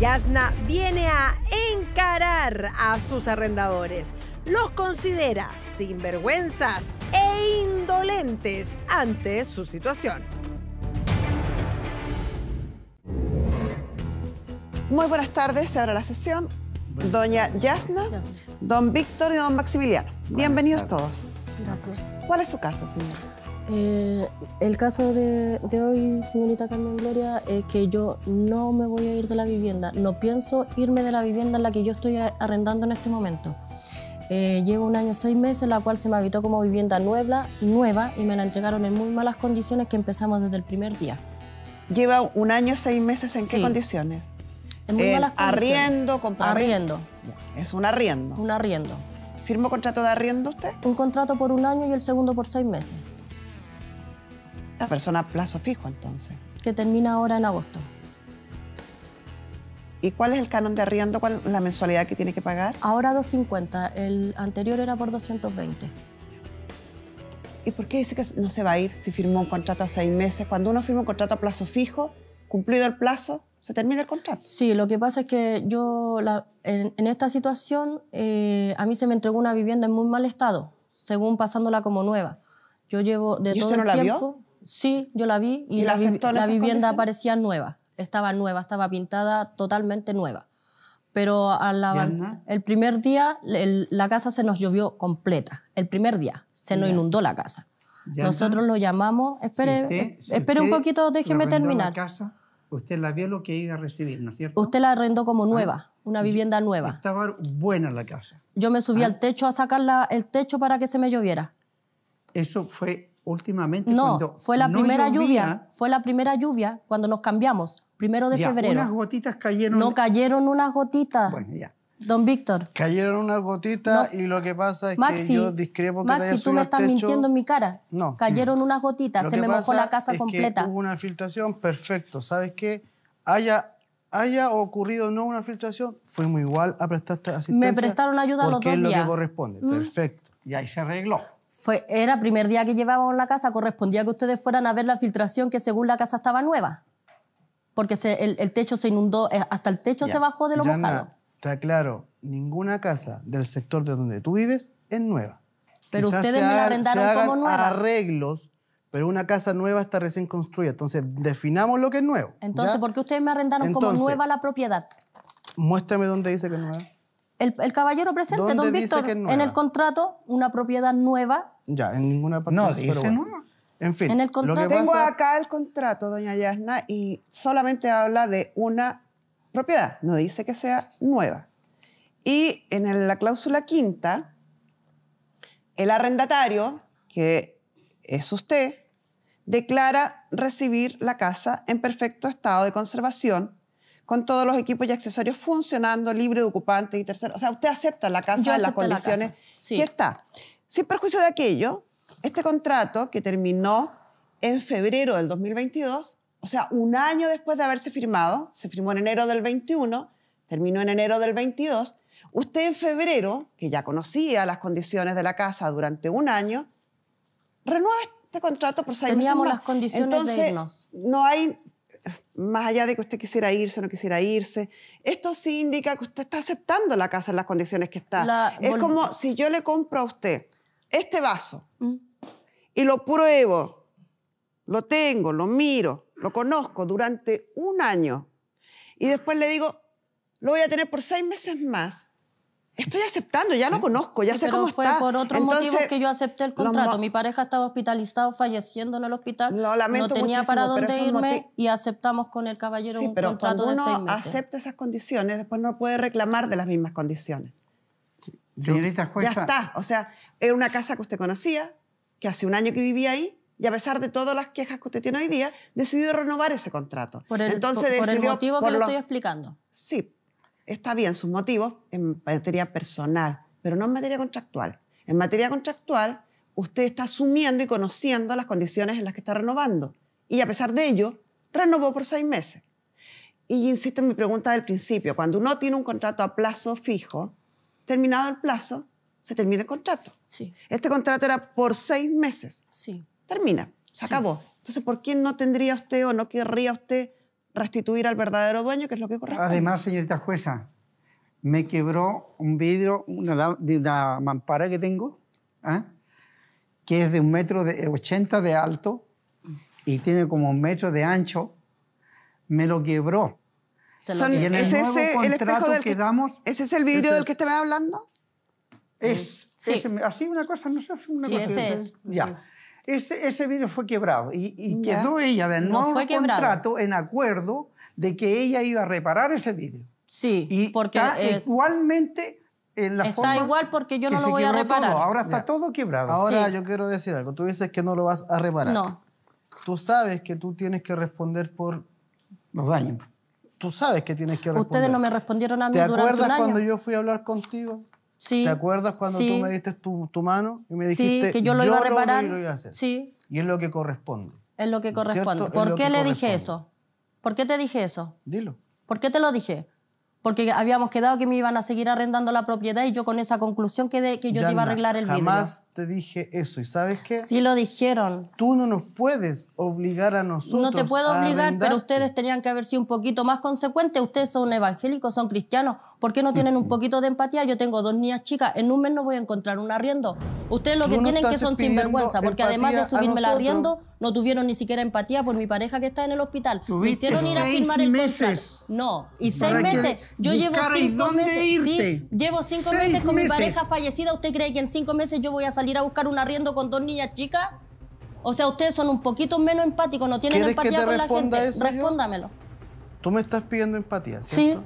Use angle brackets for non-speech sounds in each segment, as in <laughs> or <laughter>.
Yasna viene a encarar a sus arrendadores. Los considera sinvergüenzas e indolentes ante su situación. Muy buenas tardes, se abre la sesión. Doña Yasna, don Víctor y don Maximiliano. Bienvenidos todos. Gracias. ¿Cuál es su caso, señora? Eh, el caso de, hoy, señorita Carmen Gloria, es que yo no me voy a ir de la vivienda, no pienso irme de la vivienda en la que yo estoy arrendando en este momento. Eh, llevo un año seis meses, la cual se me habitó como vivienda nueva, nueva y me la entregaron en muy malas condiciones que empezamos desde el primer día. ¿Lleva un año seis meses en qué condiciones? En muy eh, malas condiciones. Arriendo, Arriendo. Es un arriendo. Un arriendo. ¿Firmó contrato de arriendo usted? Un contrato por un año y el segundo por seis meses. La persona a plazo fijo entonces. Que termina ahora en agosto. ¿Y cuál es el canon de arriendo? ¿Cuál es la mensualidad que tiene que pagar? Ahora 250, el anterior era por 220. ¿Y por qué dice que no se va a ir si firmó un contrato a seis meses? Cuando uno firma un contrato a plazo fijo, cumplido el plazo, se termina el contrato. Sí, lo que pasa es que yo en, esta situación eh, a mí se me entregó una vivienda en muy mal estado, según pasándola como nueva. Yo llevo de ¿Y todo usted el la tiempo, Sí, yo la vi y, la, vivienda parecía nueva, estaba nueva, estaba pintada totalmente nueva. Pero a la, el primer día la casa se nos llovió completa, el primer día se nos inundó la casa. Nosotros lo llamamos, eh, espere, un poquito, déjeme terminar. usted la vio lo que iba a recibir, ¿no es cierto? Usted la arrendó como ah, nueva, una vivienda nueva. Estaba buena la casa. Yo me subí ah. al techo a sacar el techo para que se me lloviera. Eso fue últimamente. No, fue la primera lluvia, fue la primera lluvia cuando nos cambiamos, primero de febrero. Unas gotitas cayeron. No cayeron unas gotitas. Bueno, ya. Don Víctor. Cayeron unas gotitas y lo que pasa es que yo discrepo que Maxi, tú me estás mintiendo en mi cara. No. Cayeron unas gotitas, se me mojó la casa completa. Que hubo una filtración, perfecto. ¿Sabes qué? Haya haya ocurrido no una filtración, fue muy igual a prestar asistencia. Me prestaron ayuda los dos días. es lo que corresponde. Mm. Perfecto. Y ahí se arregló fue, era primer día que llevábamos la casa, correspondía que ustedes fueran a ver la filtración que según la casa estaba nueva. Porque el, techo se inundó, eh, hasta el techo se bajó de lo Yana, Está claro, ninguna casa del sector de donde tú vives es nueva. Pero ustedes me la arrendaron como nueva. arreglos, pero una casa nueva está recién construida. Entonces, definamos lo que es nuevo. Entonces, ¿por qué ustedes me arrendaron como nueva la propiedad? Muéstrame dónde dice que es nueva. El, caballero presente, don Víctor, en el contrato, una propiedad nueva. Ya, en ninguna parte. No, dice En fin. En el Lo que Tengo acá el contrato, doña Yasna, y solamente habla de una propiedad, no dice que sea nueva. Y en la cláusula quinta, el arrendatario, que es usted, declara recibir la casa en perfecto estado de conservación con todos los equipos y accesorios funcionando, libre de ocupantes y terceros. O sea, usted acepta la casa en las condiciones que está. Sin perjuicio de aquello, este contrato que terminó en febrero del 2022, o sea, un año después de haberse firmado, se firmó en enero del 21, terminó en enero del 22, usted en febrero, que ya conocía las condiciones de la casa durante un año, renueva este contrato por seis meses las condiciones Entonces, de irnos. no hay más allá de que usted quisiera irse o no quisiera irse, esto sí indica que usted está aceptando la casa en las condiciones que está. es como si yo le compro a usted este vaso mm. y lo pruebo, lo tengo, lo miro, lo conozco durante un año y después le digo, lo voy a tener por seis meses más estoy aceptando, ya lo conozco, ya sí, sé pero cómo fue por otro motivos motivo que yo acepté el contrato. Mi pareja estaba hospitalizado, falleciendo en el hospital. Lo lamento no tenía para dónde y aceptamos con el caballero sí, un pero contrato cuando uno de acepta esas condiciones, después no puede reclamar de las mismas condiciones. Señorita jueza. Ya está, o sea, era una casa que usted conocía, que hace un año que vivía ahí, y a pesar de todas las quejas que usted tiene hoy día, decidió renovar ese contrato. Por el, Entonces, el motivo que le estoy explicando. Sí, está bien sus motivos en materia personal, pero no en materia contractual. En materia contractual, usted está asumiendo y conociendo las condiciones en las que está renovando. Y a pesar de ello, renovó por seis meses. Y insisto en mi pregunta del principio, cuando uno tiene un contrato a plazo fijo, terminado el plazo, se termina el contrato. Sí. Este contrato era por seis meses. Sí. Termina, se acabó. Entonces, ¿por qué no tendría usted o no querría usted restituir al verdadero dueño, que es lo que corresponde. Además, señorita jueza, me quebró un vidrio una, de una mampara que tengo, ¿ah? que es de un metro de 80 de alto y tiene como un metro de ancho, me lo quebró. el ese que, damos... ¿Ese es el vidrio del que te va hablando? Es, así una cosa, no sé, una sí, cosa. Ese es, es, ya. Ese, ese vidrio fue quebrado y, quedó ella de nuevo no contrato en acuerdo de que ella iba a reparar ese vidrio. Sí, y porque eh, igualmente en la está igual porque yo no lo voy a reparar. Ahora está todo quebrado. Ahora yo quiero decir algo. Tú dices que no lo vas a reparar. No. Tú sabes que tú tienes que responder por los daños. Tú sabes que tienes que responder. Ustedes no me respondieron a mí durante un año? cuando yo fui a hablar contigo? ¿Te acuerdas cuando tú me diste tu, mano y me dijiste que yo lo iba a reparar? Sí. Y es lo que corresponde. Es lo que corresponde. ¿Por qué le dije eso? ¿Por qué te dije eso? Dilo. ¿Por qué te lo dije? porque habíamos quedado que me iban a seguir arrendando la propiedad y yo con esa conclusión quedé que yo te iba a arreglar el jamás Jamás te dije eso y sabes qué? Sí lo dijeron. Tú no nos puedes obligar a nosotros. No te puedo obligar, pero ustedes tenían que haber sido un poquito más consecuentes. Ustedes son evangélicos, son cristianos. ¿Por qué no tienen un mm. poquito de empatía? Yo tengo dos niñas chicas. En un mes no voy a encontrar un arriendo. Ustedes lo que tienen que son sinvergüenza, porque además de subirme el arriendo, no tuvieron ni siquiera empatía por mi pareja que está en el hospital. Me hicieron ir a firmar el meses. contrato. No, y seis meses. Yo llevo cinco meses. llevo meses con mi pareja fallecida. ¿Usted cree que en cinco meses yo voy a salir a buscar un arriendo con dos niñas chicas? O sea, ustedes son un poquito menos empáticos, no tienen empatía con la gente. Eso Respóndamelo. Tú me estás pidiendo empatía, ¿cierto? Sí.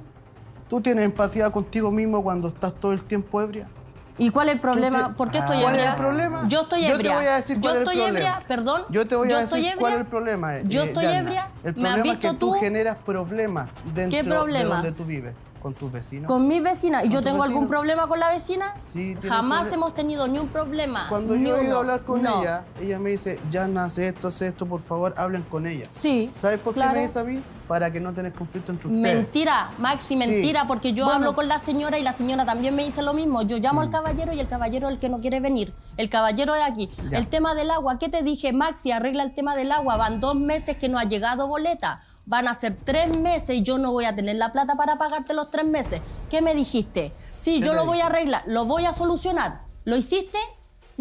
¿Tú tienes empatía contigo mismo cuando estás todo el tiempo ebria? ¿Y cuál es el problema? ¿Por qué estoy ebria? ¿Cuál es el problema? Yo estoy ebria. Yo te voy a decir cuál es el problema. ebria, eh, perdón. Yo te eh, voy a decir cuál es el problema. yo estoy ebria. El problema es que tú, generas problemas dentro de donde tú vives. ¿Con tus vecinos? Con mis vecinas. ¿Y yo tengo algún problema con la vecina? Sí. Jamás hemos tenido ni un problema. Cuando yo he ido a hablar con ella, ella me dice, ya haces esto, hace esto, por favor, hablen con ella. Sí. ¿Sabes por qué me dice a mí? para que no tenés conflicto entre ustedes. Mentira, Maxi, mentira, porque yo hablo con la señora y la señora también me dice lo mismo. Yo llamo al mm. caballero y el caballero es el que no quiere venir. El caballero es aquí. El tema del agua, ¿qué te dije, Maxi? Arregla el tema del agua. Van dos meses que no ha llegado boleta. Van a ser tres meses y yo no voy a tener la plata para pagarte los tres meses. ¿Qué me dijiste? Sí, yo lo voy a arreglar, lo voy a solucionar. ¿Lo hiciste?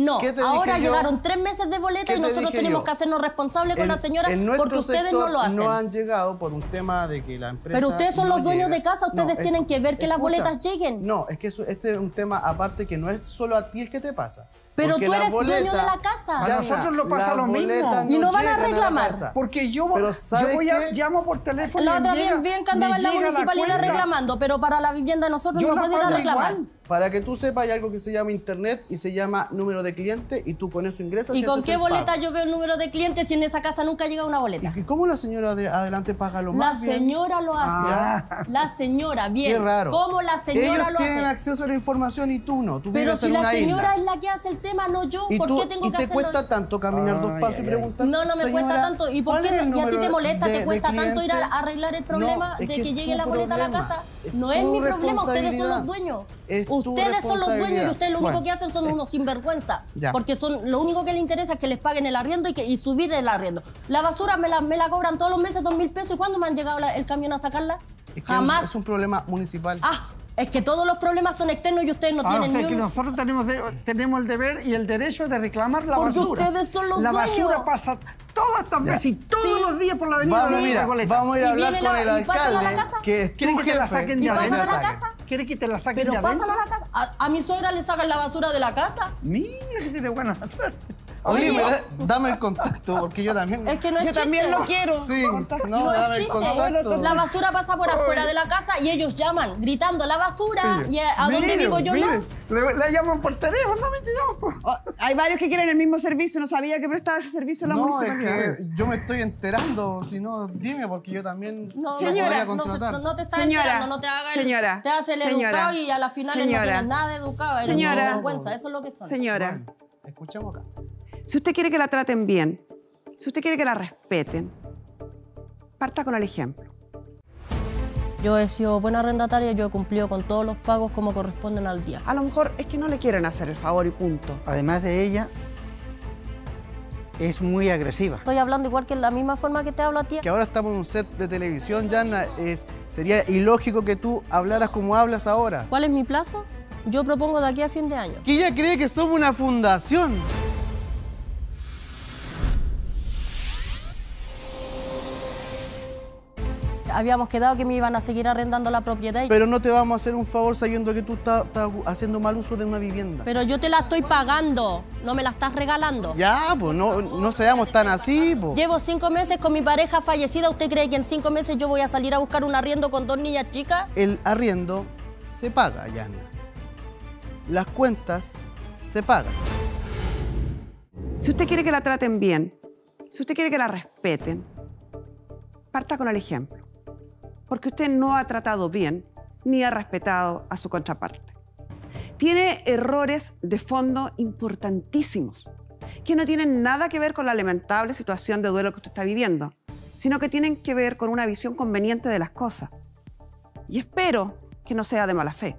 No, ahora llegaron tres meses de boletas y nosotros tenemos que hacernos responsables con la señora porque ustedes no lo hacen. No han llegado por un tema de que la empresa. Pero ustedes son los dueños de casa, ustedes tienen que ver que las boletas lleguen. No, es que este es un tema aparte que no es solo a ti el que te pasa. Pero tú eres dueño de la casa. a nosotros lo pasa lo mismo. Y no van a reclamar. Porque yo, voy a, llamo por teléfono. La otra bien que andaba en la municipalidad reclamando, pero para la vivienda nosotros no puede a reclamar. Para que tú sepas, hay algo que se llama internet y se llama número de cliente y tú con eso ingresas. ¿Y, con qué boleta yo veo el número de cliente si en esa casa nunca llega una boleta? ¿Y cómo la señora de adelante paga lo más? La señora lo hace. Ah. La señora, bien. Qué ¿Cómo la señora lo hace? hace? tienen acceso a la información y tú no. pero si la señora es la que hace el tema no yo. ¿Y ¿Por qué te cuesta tanto caminar dos pasos y preguntar? No, no me cuesta tanto. ¿Y por qué a ti te molesta? ¿Te cuesta tanto ir a, arreglar el problema de que, llegue la boleta a la casa? no es mi problema, ustedes son los dueños. ustedes son los dueños y ustedes lo único que hacen son eh, unos sinvergüenza. Porque son, lo único que les interesa es que les paguen el arriendo y, que, subir el arriendo. La basura me la, me la cobran todos los meses dos mil pesos. ¿Y cuándo me han llegado el camión a sacarla? Jamás. Es un problema municipal. Ah, es que todos los problemas son externos y ustedes no ah, tienen o sea, que nosotros tenemos, el deber y el derecho de reclamar la basura. Porque ustedes son los La basura pasa todas estas veces y todos los días por la avenida vamos, de la Vamos a ir a hablar con la, el alcalde. que ¿Quieren que, la saquen de adentro? la casa? que te la saquen de adentro? Pero a la casa. A, a mi suegra le sacan la basura de la casa. Mira que tiene buena suerte. Oye, <laughs> dame el contacto, porque yo también. Yo también lo quiero. Sí, contacto. no, el contacto. La basura pasa por afuera de la casa y ellos llaman gritando la basura. ¿Y eh, a, dónde vivo yo no? Le, llaman por teléfono, no me oh, hay varios que quieren el mismo servicio. No sabía que prestaba ese servicio la no, es que yo me estoy enterando. Si no, dime, porque yo también. No, señora, no, te estás enterando, no te hagas. Señora. Te el educado y a la final no tienes nada educado. señora. vergüenza, eso es lo que son. Señora. escuchemos acá. Si usted quiere que la traten bien, si usted quiere que la respeten, parta con el ejemplo. Yo he sido buena arrendataria, yo he cumplido con todos los pagos como corresponden al día. A lo mejor es que no le quieren hacer el favor y punto. Además de ella, es muy agresiva. Estoy hablando igual que en la misma forma que te hablo a ti. Que ahora estamos en un set de televisión, Yana, es, sería ilógico que tú hablaras como hablas ahora. ¿Cuál es mi plazo? Yo propongo de aquí a fin de año. Que ella cree que somos una fundación. habíamos quedado que me iban a seguir arrendando la propiedad. Pero no te vamos a hacer un favor sabiendo que tú estás, haciendo mal uso de una vivienda. Pero yo te la estoy pagando, no me la estás regalando. Ya, pues no, no seamos tan así, pues. Llevo cinco meses con mi pareja fallecida. ¿Usted cree que en cinco meses yo voy a salir a buscar un arriendo con dos niñas chicas? El arriendo se paga, Yana. Las cuentas se pagan. Si usted quiere que la traten bien, si usted quiere que la respeten, parta con el ejemplo porque usted no ha tratado bien ni ha respetado a su contraparte. Tiene errores de fondo importantísimos que no tienen nada que ver con la lamentable situación de duelo que usted está viviendo, sino que tienen que ver con una visión conveniente de las cosas. Y espero que no sea de mala fe.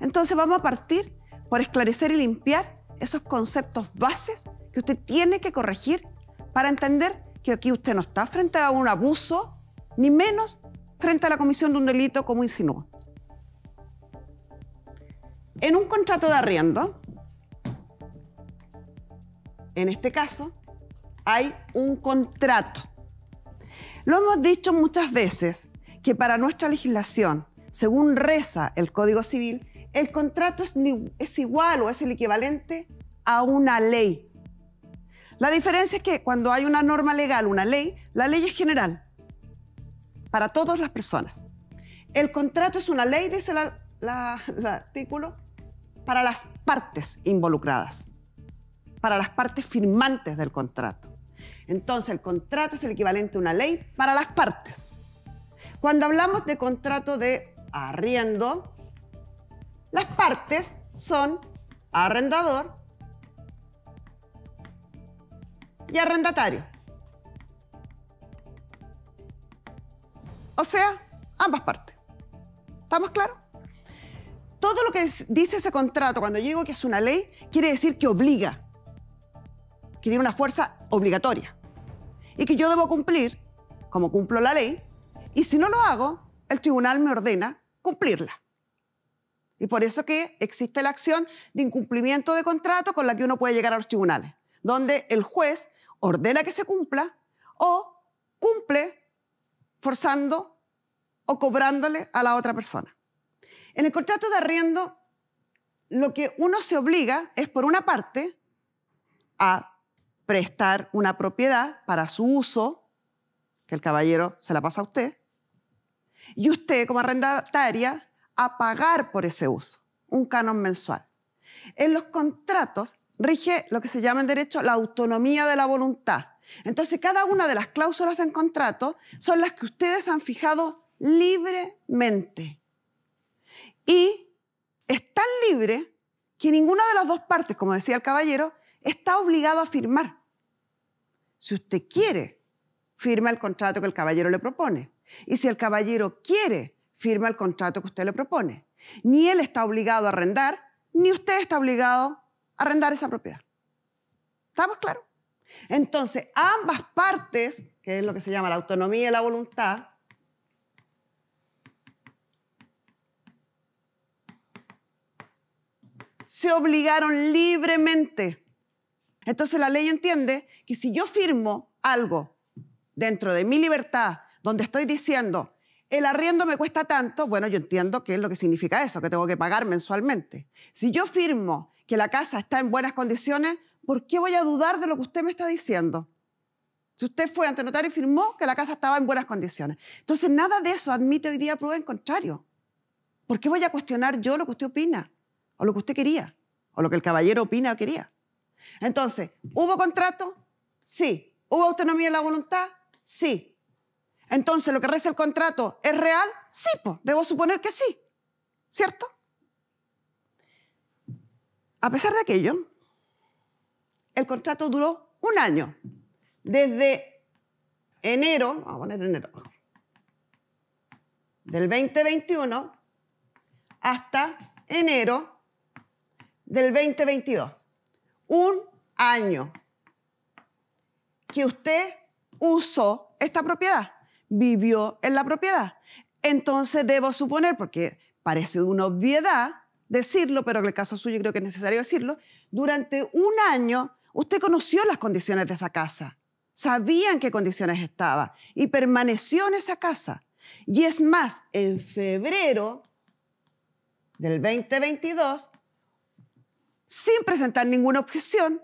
Entonces vamos a partir por esclarecer y limpiar esos conceptos bases que usted tiene que corregir para entender que aquí usted no está frente a un abuso ni menos frente a la comisión de un delito como insinúa. En un contrato de arriendo, en este caso, hay un contrato. Lo hemos dicho muchas veces que para nuestra legislación, según reza el Código Civil, el contrato es, es igual o es el equivalente a una ley. La diferencia es que cuando hay una norma legal, una ley, la ley es general, para todas las personas. El contrato es una ley, dice el artículo, para las partes involucradas, para las partes firmantes del contrato. Entonces, el contrato es el equivalente a una ley para las partes. Cuando hablamos de contrato de arriendo, las partes son arrendador y arrendatario. O sea, ambas partes. ¿Estamos claros? Todo lo que dice ese contrato, cuando yo digo que es una ley, quiere decir que obliga, que tiene una fuerza obligatoria y que yo debo cumplir como cumplo la ley y si no lo hago, el tribunal me ordena cumplirla. Y por eso que existe la acción de incumplimiento de contrato con la que uno puede llegar a los tribunales, donde el juez ordena que se cumpla o cumple forzando o cobrándole a la otra persona. En el contrato de arriendo, lo que uno se obliga es, por una parte, a prestar una propiedad para su uso, que el caballero se la pasa a usted, y usted como arrendataria a pagar por ese uso, un canon mensual. En los contratos rige lo que se llama en derecho la autonomía de la voluntad. Entonces, cada una de las cláusulas del contrato son las que ustedes han fijado libremente. Y es tan libre que ninguna de las dos partes, como decía el caballero, está obligado a firmar. Si usted quiere, firma el contrato que el caballero le propone. Y si el caballero quiere, firma el contrato que usted le propone. Ni él está obligado a arrendar, ni usted está obligado a arrendar esa propiedad. ¿Estamos claros? Entonces, ambas partes, que es lo que se llama la autonomía y la voluntad, se obligaron libremente. Entonces la ley entiende que si yo firmo algo dentro de mi libertad, donde estoy diciendo, el arriendo me cuesta tanto, bueno, yo entiendo qué es lo que significa eso, que tengo que pagar mensualmente. Si yo firmo que la casa está en buenas condiciones, ¿por qué voy a dudar de lo que usted me está diciendo? Si usted fue ante notario y firmó que la casa estaba en buenas condiciones. Entonces, nada de eso admite hoy día prueba en contrario. ¿Por qué voy a cuestionar yo lo que usted opina? O lo que usted quería. O lo que el caballero opina o quería. Entonces, ¿hubo contrato? Sí. ¿Hubo autonomía en la voluntad? Sí. Entonces, lo que reza el contrato es real? Sí, pues, debo suponer que sí. ¿Cierto? A pesar de aquello, el contrato duró un año. Desde enero, vamos a poner enero, del 2021 hasta enero del 2022. Un año que usted usó esta propiedad, vivió en la propiedad. Entonces debo suponer, porque parece una obviedad decirlo, pero en el caso suyo creo que es necesario decirlo, durante un año Usted conoció las condiciones de esa casa, sabía en qué condiciones estaba y permaneció en esa casa. Y es más, en febrero del 2022, sin presentar ninguna objeción,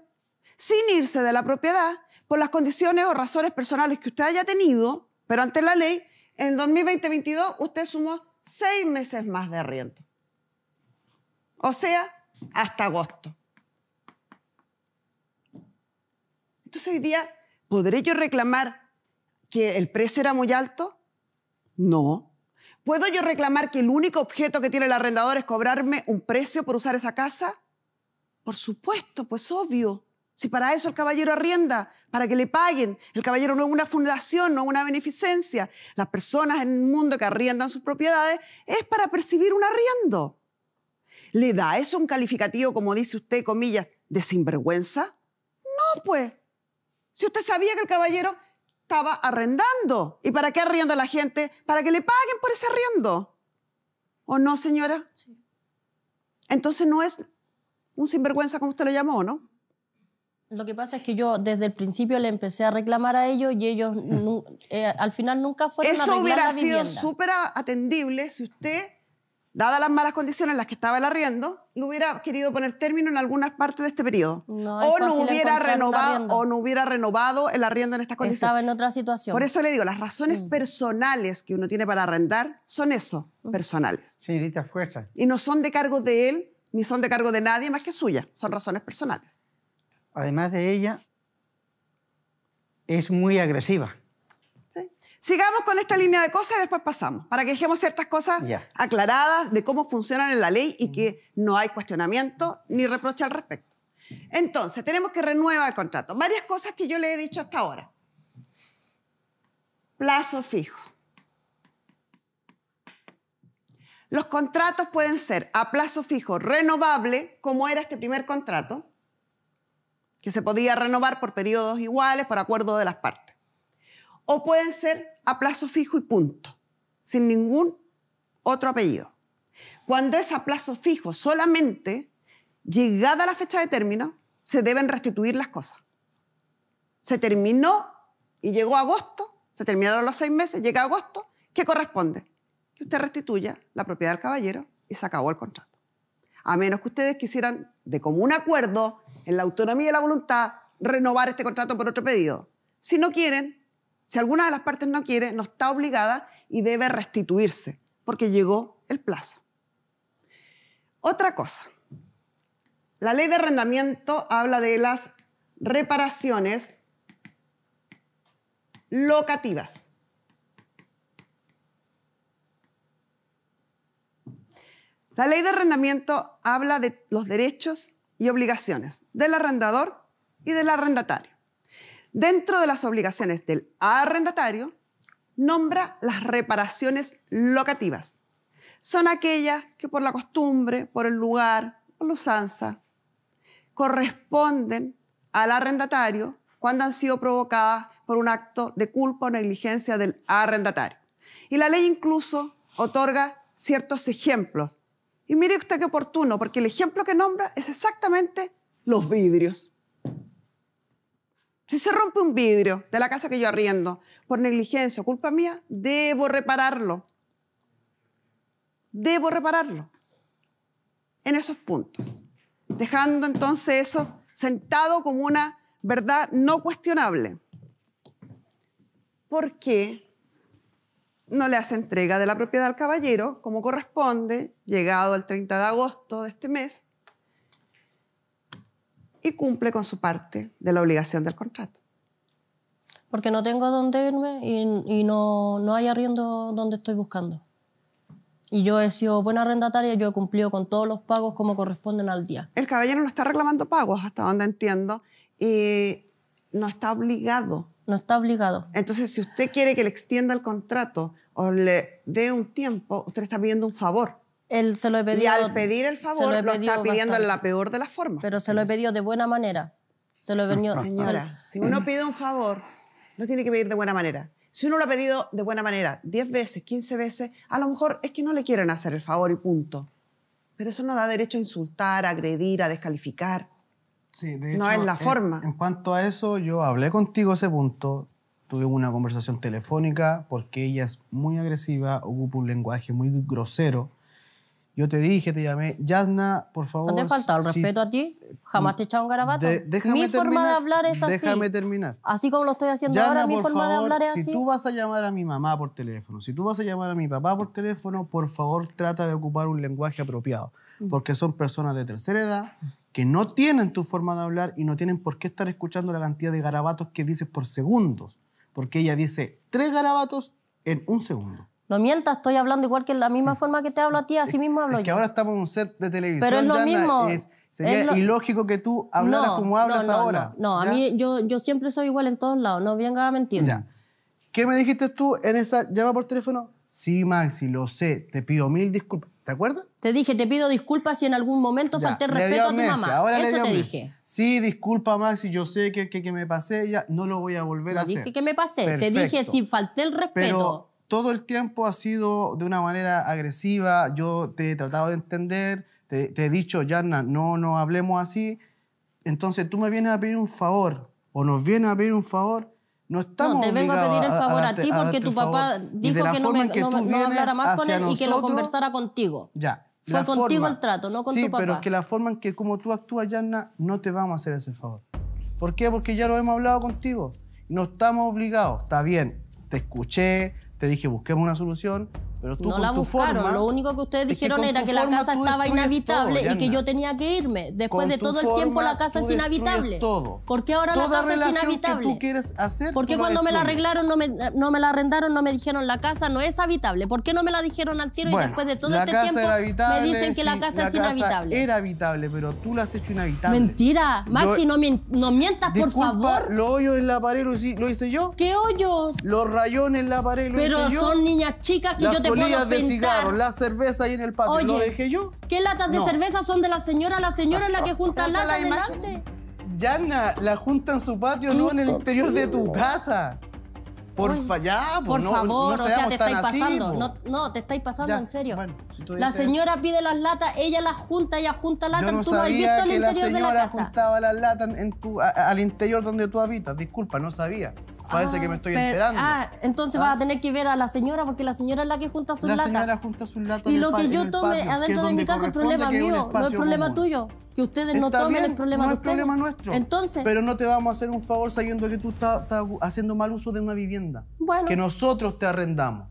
sin irse de la propiedad, por las condiciones o razones personales que usted haya tenido, pero ante la ley, en 2022 usted sumó seis meses más de arriendo. O sea, hasta agosto. Entonces hoy día, ¿podré yo reclamar que el precio era muy alto? No. ¿Puedo yo reclamar que el único objeto que tiene el arrendador es cobrarme un precio por usar esa casa? Por supuesto, pues obvio. Si para eso el caballero arrienda, para que le paguen. El caballero no es una fundación, no es una beneficencia. Las personas en el mundo que arriendan sus propiedades es para percibir un arriendo. ¿Le da eso un calificativo, como dice usted, comillas, de sinvergüenza? No, pues. Si usted sabía que el caballero estaba arrendando. ¿Y para qué arrienda la gente? Para que le paguen por ese arriendo. ¿O no, señora? Sí. Entonces no es un sinvergüenza como usted lo llamó, ¿no? Lo que pasa es que yo desde el principio le empecé a reclamar a ellos y ellos mm. eh, al final nunca fueron Eso a Eso hubiera sido súper atendible si usted dadas las malas condiciones en las que estaba el arriendo, no hubiera querido poner término en alguna parte de este periodo. o, no hubiera renovado, o no hubiera renovado el arriendo en estas condiciones. Estaba en otra situación. Por eso le digo, las razones mm. personales que uno tiene para arrendar son eso, mm. personales. Señorita Fuerza. Y no son de cargo de él, ni son de cargo de nadie más que suya. Son razones personales. Además de ella, es muy agresiva. Sigamos con esta línea de cosas y después pasamos, para que dejemos ciertas cosas aclaradas de cómo funcionan en la ley y que no hay cuestionamiento ni reproche al respecto. Entonces, tenemos que renuevar el contrato. Varias cosas que yo le he dicho hasta ahora. Plazo fijo. Los contratos pueden ser a plazo fijo renovable, como era este primer contrato, que se podía renovar por periodos iguales, por acuerdo de las partes o pueden ser a plazo fijo y punto, sin ningún otro apellido. Cuando es a plazo fijo solamente, llegada la fecha de término, se deben restituir las cosas. Se terminó y llegó agosto, se terminaron los seis meses, llega agosto, ¿qué corresponde? Que usted restituya la propiedad del caballero y se acabó el contrato. A menos que ustedes quisieran, de común acuerdo, en la autonomía y la voluntad, renovar este contrato por otro pedido. Si no quieren, si alguna de las partes no quiere, no está obligada y debe restituirse, porque llegó el plazo. Otra cosa, la ley de arrendamiento habla de las reparaciones locativas. La ley de arrendamiento habla de los derechos y obligaciones del arrendador y del arrendatario dentro de las obligaciones del arrendatario, nombra las reparaciones locativas. Son aquellas que por la costumbre, por el lugar, por la usanza, corresponden al arrendatario cuando han sido provocadas por un acto de culpa o negligencia del arrendatario. Y la ley incluso otorga ciertos ejemplos. Y mire usted qué oportuno, porque el ejemplo que nombra es exactamente los vidrios. Si se rompe un vidrio de la casa que yo arriendo por negligencia o culpa mía, debo repararlo. Debo repararlo. En esos puntos. Dejando entonces eso sentado como una verdad no cuestionable. ¿Por qué no le hace entrega de la propiedad al caballero como corresponde, llegado el 30 de agosto de este mes? y cumple con su parte de la obligación del contrato. Porque no tengo dónde irme y, no, no, hay arriendo donde estoy buscando. Y yo he sido buena arrendataria, yo he cumplido con todos los pagos como corresponden al día. El caballero no está reclamando pagos, hasta donde entiendo, y no está obligado. No está obligado. Entonces, si usted quiere que le extienda el contrato o le dé un tiempo, usted le está pidiendo un favor. Él se lo he pedido, y al pedir el favor lo, lo, está pidiendo en la peor de las formas. Pero se lo he pedido de buena manera. Se lo he venido, Señora, si uno pide un favor, no tiene que pedir de buena manera. Si uno lo ha pedido de buena manera 10 veces, 15 veces, a lo mejor es que no le quieren hacer el favor y punto. Pero eso no da derecho a insultar, a agredir, a descalificar. Sí, de hecho, no es la forma. En cuanto a eso, yo hablé contigo ese punto, tuve una conversación telefónica porque ella es muy agresiva, ocupa un lenguaje muy grosero yo te dije, te llamé, Yasna, por favor. No te falta el respeto a ti, jamás te he echado un garabato. mi forma de hablar es así. Déjame terminar. Así como lo estoy haciendo ahora, mi forma de hablar es así. Si tú vas a llamar a mi mamá por teléfono, si tú vas a llamar a mi papá por teléfono, por favor trata de ocupar un lenguaje apropiado, mm. porque son personas de tercera edad que no tienen tu forma de hablar y no tienen por qué estar escuchando la cantidad de garabatos que dices por segundos, porque ella dice tres garabatos en un segundo. No mientas, estoy hablando igual que en la misma mm. forma que te hablo a ti, así mismo hablo yo. que ahora estamos en un set de televisión. Pero es lo mismo. sería ilógico que tú hablaras como hablas ahora. No, a mí yo, yo siempre soy igual en todos lados, no venga a mentir. Ya. ¿Qué me dijiste tú en esa llama por teléfono? Sí, Maxi, lo sé, te pido mil disculpas. ¿Te acuerdas? Te dije, te pido disculpas si en algún momento falté respeto a tu mamá. Ahora Eso le te dije. Sí, disculpa, Maxi, yo sé que, me pasé, ya no lo voy a volver a hacer. Te dije que me pasé, te dije si falté el respeto todo el tiempo ha sido de una manera agresiva, yo te he tratado de entender, te, he dicho, Yarna, no, no hablemos así, entonces tú me vienes a pedir un favor o nos vienes a pedir un favor, no estamos no, te vengo a pedir el favor a, ti porque tu papá dijo que no, me, no, hablara más con él y que lo conversara contigo. Ya. Fue contigo el trato, no con sí, tu papá. Sí, pero que la forma en que como tú actúas, Yanna, no te vamos a hacer ese favor. ¿Por qué? Porque ya lo hemos hablado contigo. No estamos obligados. Está bien, te escuché, te dije, busquemos una solución, no la buscaron. lo único que ustedes dijeron era que la casa estaba inhabitable y que yo tenía que irme. Después de todo el tiempo la casa es inhabitable. Todo. ¿Por qué ahora la casa es inhabitable? ¿Por qué cuando me la arreglaron no me, la arrendaron, no me dijeron la casa no es habitable? ¿Por qué no me la dijeron al tiro y después de todo este tiempo me dicen que la casa es inhabitable? era habitable, pero tú la has hecho inhabitable. Mentira. Maxi, no, mientas, por favor. Los hoyos en la pared lo hice yo. ¿Qué hoyos? Los rayones en la pared hice yo. Pero son niñas chicas que yo te bolillas de cigarro, la cerveza ahí en el patio. lo dejé yo. ¿Qué latas de cerveza son de la señora? La señora es la que junta <laughs> latas la delante. Yana, la junta en su patio, no en el interior de tu casa. Por ya, pues, por, favor, no o sea, te estáis pasando. Pues. no, no, te estáis pasando, en serio. la señora pide las latas, ella las junta, ella junta latas. No tú no has visto el interior de la casa. señora juntaba las latas al interior donde tú habitas. Disculpa, no sabía. Parece que me ah, estoy Ah, entonces vas a ¿Ah? tener que ver a la señora porque la señora es la que junta sus La señora junta sus latas. Y lo que yo tome adentro de mi casa es problema mío, no es problema tuyo. Que ustedes no tomen el problema de ustedes. es problema nuestro. Entonces. Pero no te vamos a hacer un favor sabiendo que tú estás, haciendo mal uso de una vivienda. Que nosotros te arrendamos.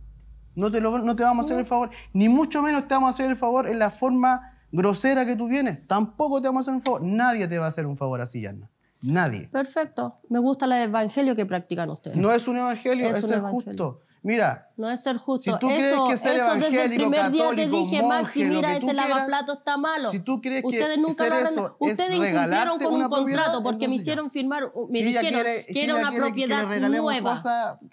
No te, no te vamos a hacer el favor, ni mucho menos te vamos a hacer el favor en la forma grosera que tú vienes. Tampoco te vamos a hacer un favor. Nadie te va a hacer un favor así, Yarna. Nadie. Perfecto. Me gusta el evangelio que practican ustedes. No es un evangelio, es, ser justo. Mira. No es ser justo. eso, eso desde el primer día te dije, Maxi, mira, ese lavaplato está malo. Si tú crees que ustedes nunca lo eso Ustedes incumplieron con un contrato porque me hicieron firmar, me dijeron que era una propiedad nueva.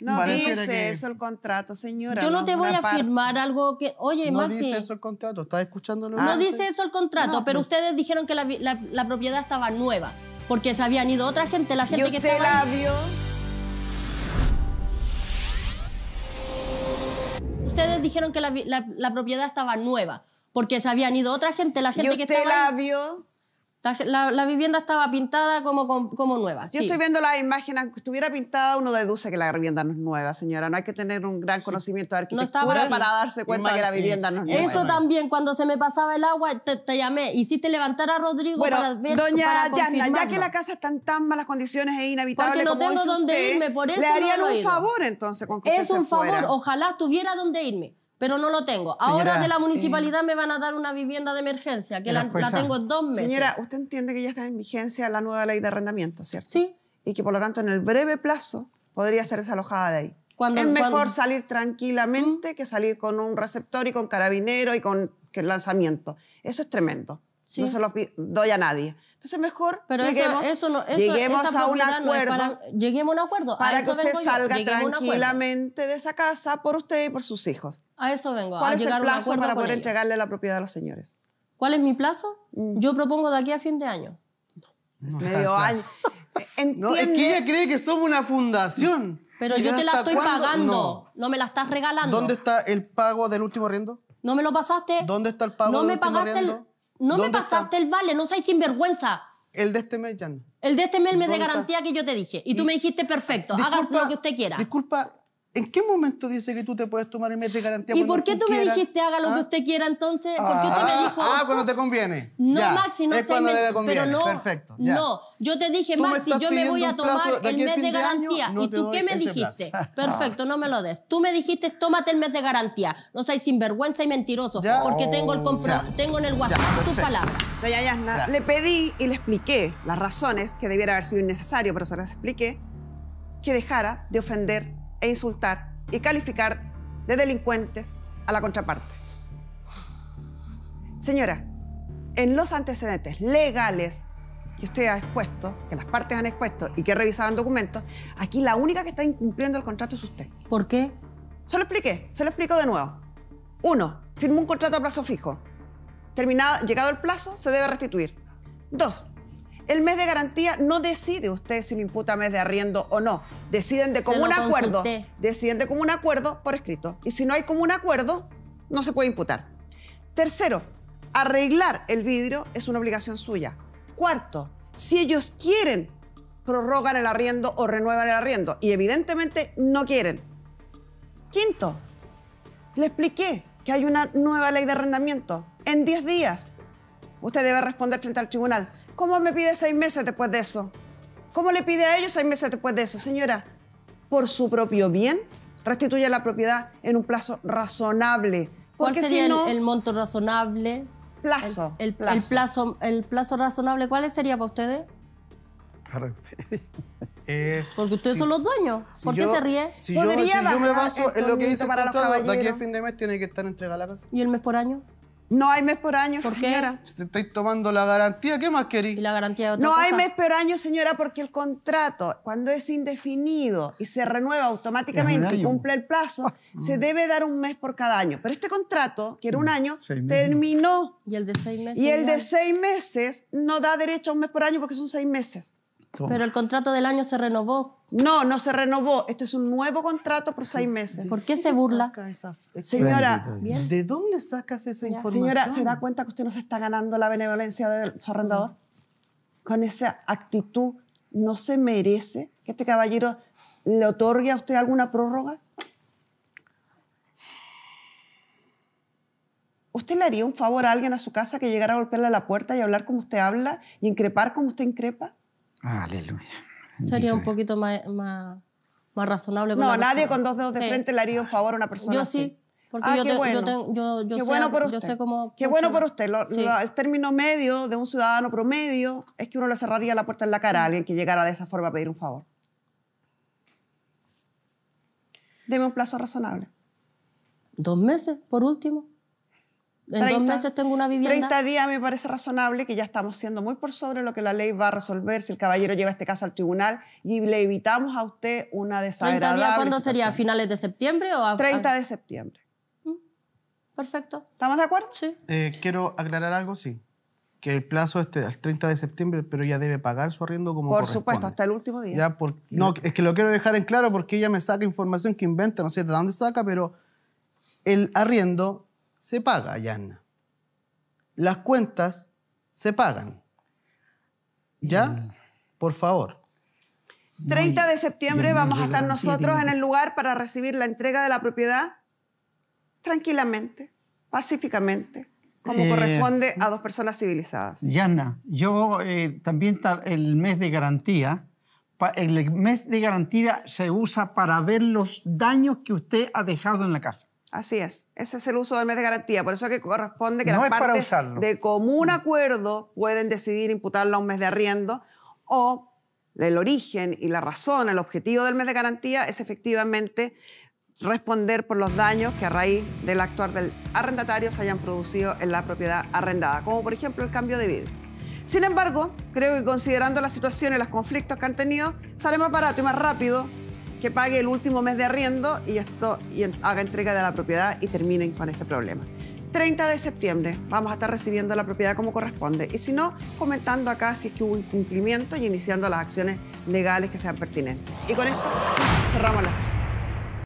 no dice eso el contrato, señora. Yo no, te voy a firmar algo que. Oye, Maxi. No dice eso el contrato, ¿estás escuchando no dice eso el contrato, pero ustedes dijeron que la propiedad estaba nueva porque se habían ido otra gente, la gente que estaba... Ustedes dijeron que la, propiedad estaba nueva, porque se habían ido otra gente, la gente que estaba... La, vivienda estaba pintada como, como, nueva. Yo estoy viendo las imágenes, aunque estuviera pintada, uno deduce que la vivienda no es nueva, señora. No hay que tener un gran conocimiento de arquitectura para, darse cuenta que la vivienda no es nueva. Eso también, cuando se me pasaba el agua, te, te llamé. Hiciste levantar a Rodrigo para ver. Doña ya que la casa está en tan malas condiciones e inhabitable. Porque no tengo donde irme, por eso. Le harían un favor entonces con que Es un favor, ojalá tuviera donde irme pero no lo tengo. Ahora de la eh, municipalidad me van a dar una vivienda de emergencia, que la, tengo dos meses. Señora, usted entiende que ya está en vigencia la nueva ley de arrendamiento, ¿cierto? Sí. Y que por lo tanto en el breve plazo podría ser desalojada de ahí. es mejor salir tranquilamente ¿Mm? que salir con un receptor y con carabinero y con lanzamiento. Eso es tremendo. No se lo doy a nadie. Entonces, mejor Pero lleguemos, lleguemos a un acuerdo. para, a un acuerdo. Para que usted salga tranquilamente de esa casa por usted y por sus hijos. A eso vengo. ¿Cuál es el plazo para poder entregarle la propiedad a los señores? ¿Cuál es mi plazo? Mm. Yo propongo de aquí a fin de año. medio año. E-, e-, no, es que ella cree que somos una fundación. Pero yo te la estoy pagando, no. me la estás regalando. ¿Dónde está el pago del último arriendo? No me lo pasaste. ¿Dónde está el pago no me pagaste El, no me pasaste el vale, no soy sinvergüenza. El de este mes, Jan. El de este mes, me de garantía que yo te dije. Y tú me dijiste, perfecto, haga lo que usted quiera. Disculpa, ¿En qué momento dice que tú te puedes tomar el mes de garantía? ¿Y por qué tú, me dijiste haga lo que ¿Ah? usted quiera entonces? ¿Por qué usted me ah, dijo? Ah, cuando te conviene. No, Maxi, no sé, Pero no, Perfecto. No, yo te dije, Maxi, yo me voy a tomar el mes de garantía. ¿Y tú qué me dijiste? <laughs> Perfecto, no me lo des. Tú me dijiste, tómate el mes de garantía. No seas sinvergüenza y mentiroso. Porque tengo el oh, compro tengo en el WhatsApp tus palabras. Doña Yasna, le pedí y le expliqué las razones que debiera haber sido innecesario, pero se las expliqué, que dejara de ofender e insultar y calificar de delincuentes a la contraparte. Señora, en los antecedentes legales que usted ha expuesto, que las partes han expuesto y que revisado en documentos, aquí la única que está incumpliendo el contrato es usted. ¿Por qué? Se lo expliqué, se lo explico de nuevo. Uno, firmó un contrato a plazo fijo. Terminado, llegado el plazo, se debe restituir. Dos, el mes de garantía no decide usted si lo imputa mes de arriendo o no. Deciden de común acuerdo. Deciden de común acuerdo por escrito. Y si no hay común acuerdo, no se puede imputar. Tercero, arreglar el vidrio es una obligación suya. Cuarto, si ellos quieren, prorrogan el arriendo o renuevan el arriendo. Y evidentemente no quieren. Quinto, le expliqué que hay una nueva ley de arrendamiento. En 10 días, usted debe responder frente al tribunal. ¿Cómo me pide seis meses después de eso? ¿Cómo le pide a ellos seis meses después de eso? Señora, por su propio bien, restituya la propiedad en un plazo razonable. ¿Cuál Porque sería si no, el, el monto razonable? Plazo el, plazo. el, plazo. razonable, ¿cuál sería para ustedes? Para ustedes. <laughs> Porque ustedes son los dueños. ¿Por qué se ríe? Si, yo, yo, me baso en lo que dice para los caballeros. de aquí a fin de mes tiene que estar entregada la casa. ¿Y el mes por año? No hay mes por año, señora. Qué? Te estáis tomando la garantía, ¿qué más queréis? la garantía de No hay mes por año, señora, porque el contrato, cuando es indefinido y se renueva automáticamente y cumple el plazo, se debe dar un mes por cada año. Pero este contrato, que era un mm, año, terminó. ¿Y el de seis meses? Y el de seis meses no da derecho a un mes por año porque son seis meses. Pero el contrato del año se renovó. No, no se renovó. Este es un nuevo contrato por seis meses. ¿Por qué se burla? Señora, ¿de dónde sacas esa información? Señora, ¿se da cuenta que usted no se está ganando la benevolencia de su arrendador? Con esa actitud, ¿no se merece que este caballero le otorgue a usted alguna prórroga? ¿Usted le haría un favor a alguien a su casa que llegara a golpearle a la puerta y hablar como usted habla y increpar como usted increpa? Aleluya. Sería un poquito más, razonable. No, nadie con dos dedos de frente le haría un favor a una persona yo Sí. Porque ah, yo bueno. por usted. Sé qué bueno por usted. el término medio de un ciudadano promedio es que uno le cerraría la puerta en la cara a alguien que llegara de esa forma a pedir un favor. Deme un plazo razonable. Dos meses, por último en 30, dos tengo una vivienda. 30 días me parece razonable, que ya estamos siendo muy por sobre lo que la ley va a resolver si el caballero lleva este caso al tribunal y le evitamos a usted una desagradable. ¿30 días cuándo sería? ¿A finales de septiembre o a, 30 de septiembre. Mm, perfecto. ¿Estamos de acuerdo? Sí. Eh, quiero aclarar algo, sí. Que el plazo es el 30 de septiembre, pero ella debe pagar su arriendo como Por supuesto, hasta el último día. Ya no, es que lo quiero dejar en claro porque ella me saca información que inventa, no sé de dónde saca, pero el arriendo se paga, Yanna. Las cuentas se pagan. ¿Ya? Mm. Por favor. 30 de septiembre vamos a estar nosotros en el lugar para recibir la entrega de la propiedad tranquilamente, pacíficamente, como eh, corresponde a dos personas civilizadas. Yanna, yo eh, también el mes de garantía, el mes de garantía se usa para ver los daños que usted ha dejado en la casa. Así es. Ese es el uso del mes de garantía. Por eso que corresponde que las partes de común mm. acuerdo pueden decidir imputarlo a un mes de arriendo o el origen y la razón, el objetivo del mes de garantía es efectivamente responder por los daños que a raíz del actuar del arrendatario se hayan producido en la propiedad arrendada, como por ejemplo el cambio de vida. Sin embargo, creo que considerando la situación y los conflictos que han tenido, sale más barato y más rápido que pague el último mes de arriendo y, esto, haga entrega de la propiedad y terminen con este problema. 30 de septiembre vamos a estar recibiendo la propiedad como corresponde y si no, comentando acá si es que hubo incumplimiento y iniciando las acciones legales que sean pertinentes. Y con esto cerramos la sesión.